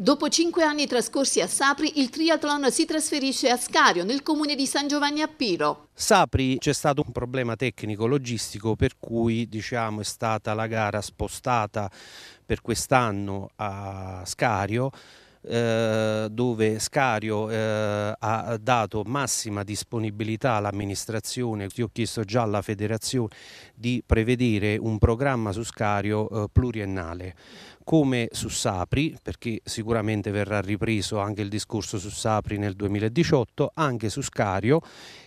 Dopo cinque anni trascorsi a Sapri, il triathlon si trasferisce a Scario, nel comune di San Giovanni a Piro. Sapri c'è stato un problema tecnico-logistico per cui diciamo, è stata la gara spostata per quest'anno a Scario eh, dove Scario eh, ha dato massima disponibilità all'amministrazione, io ho chiesto già alla federazione di prevedere un programma su Scario eh, pluriennale come su Sapri, perché sicuramente verrà ripreso anche il discorso su Sapri nel 2018, anche su Scario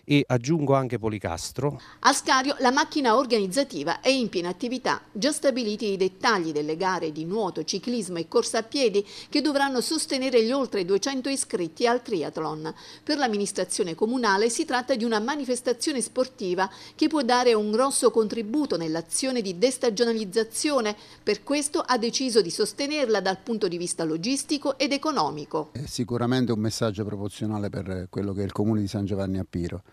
e aggiungo anche Policastro. A Scario la macchina organizzativa è in piena attività, già stabiliti i dettagli delle gare di nuoto, ciclismo e corsa a piedi che dovranno sostituire sostenere gli oltre 200 iscritti al triathlon. Per l'amministrazione comunale si tratta di una manifestazione sportiva che può dare un grosso contributo nell'azione di destagionalizzazione, per questo ha deciso di sostenerla dal punto di vista logistico ed economico. È sicuramente un messaggio proporzionale per quello che è il comune di San Giovanni a Piro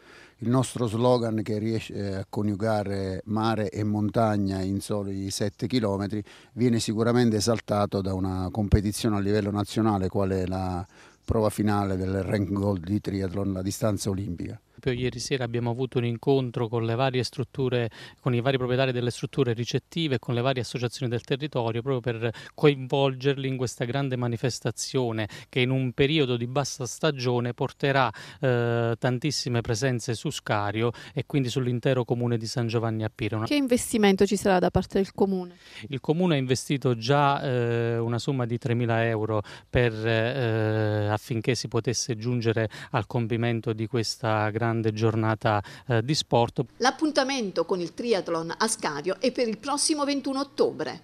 il nostro slogan che riesce eh, a coniugare mare e montagna in soli 7 km viene sicuramente esaltato da una competizione a livello nazionale quale la prova finale del Rank Gold di triathlon, la distanza olimpica proprio ieri sera abbiamo avuto un incontro con le varie strutture, con i vari proprietari delle strutture ricettive, con le varie associazioni del territorio, proprio per coinvolgerli in questa grande manifestazione che in un periodo di bassa stagione porterà eh, tantissime presenze su Scario e quindi sull'intero comune di San Giovanni a Piro. Che investimento ci sarà da parte del comune? Il comune ha investito già eh, una somma di 3.000 euro per, eh, affinché si potesse giungere al compimento di questa grande grande giornata eh, di sport. L'appuntamento con il triathlon a è per il prossimo 21 ottobre.